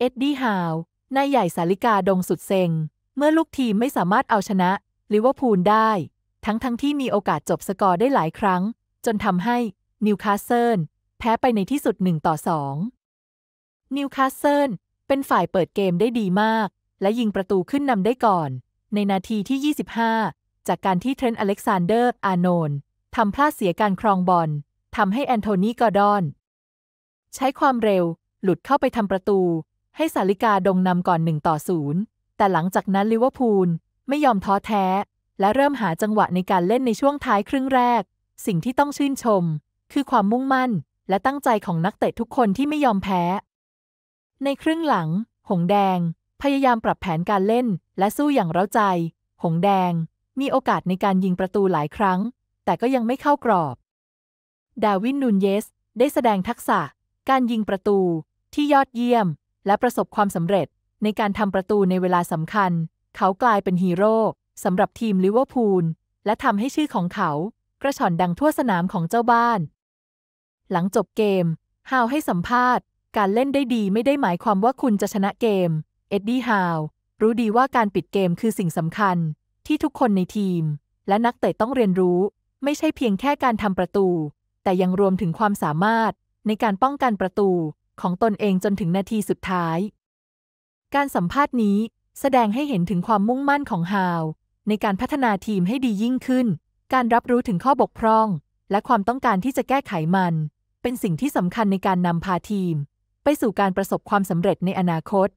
เอ็ดดี้ฮาวนายใหญ่สาลิกาดงสุดเซ็ง เมื่อลูกทีมไม่สามารถเอาชนะลิเวอร์พูลได้ ทั้งทั้งที่มีโอกาสจบสกอร์ได้หลายครั้ง จนทำให้นิวคาสเซิลแพ้ไปในที่สุด 1 ต่อ2นิวคาสเซิลเป็นฝ่ายเปิดเกมได้ดีมาก และยิงประตูขึ้นนำได้ก่อน ในนาทีที่ 25 จากการที่เทรน์อเล็กซานเดอร์ อาโนนทำพลาดเสียการครองบอลทำให้แอนโทนีกอร์ดอน ใช้ความเร็วหลุดเข้าไปทำประตูให้สาลิกาดงนำก่อนหนึ่งต่อศูนย์แต่หลังจากนั้นลิเวอร์พูล ไม่ยอมท้อแท้ และเริ่มหาจังหวะในการเล่นในช่วงท้ายครึ่งแรก สิ่งที่ต้องชื่นชม คือความมุ่งมั่น และตั้งใจของนักเตะทุกคนที่ไม่ยอมแพ้ ในครึ่งหลัง หงแดง พยายามปรับแผนการเล่นและสู้อย่างเร้าใจ หงแดง มีโอกาสในการยิงประตูหลายครั้ง แต่ก็ยังไม่เข้ากรอบ ดาวินนูนเยสได้แสดงทักษะ การยิงประตู ที่ยอดเยี่ยมและประสบความสำเร็จในการทำประตูในเวลาสำคัญ เขากลายเป็นฮีโร่สำหรับทีมลิเวอร์พูลและทำให้ชื่อของเขา กระชอนดังทั่วสนามของเจ้าบ้าน หลังจบเกมฮาวให้สัมภาษณ์ การเล่นได้ดีไม่ได้หมายความว่าคุณจะชนะเกมเอ็ดดี้ฮาวรู้ดีว่าการปิดเกมคือสิ่งสำคัญ ที่ทุกคนในทีม และนักเตะต้องเรียนรู้ ไม่ใช่เพียงแค่การทำประตู แต่ยังรวมถึงความสามารถ ในการป้องกันประตูของตนเองจนถึงนาทีสุดท้าย การสัมภาษณ์นี้แสดงให้เห็นถึงความมุ่งมั่นของฮาว ในการพัฒนาทีมให้ดียิ่งขึ้น การรับรู้ถึงข้อบกพร่อง และความต้องการที่จะแก้ไขมัน เป็นสิ่งที่สำคัญในการนำพาทีม ไปสู่การประสบความสำเร็จในอนาคต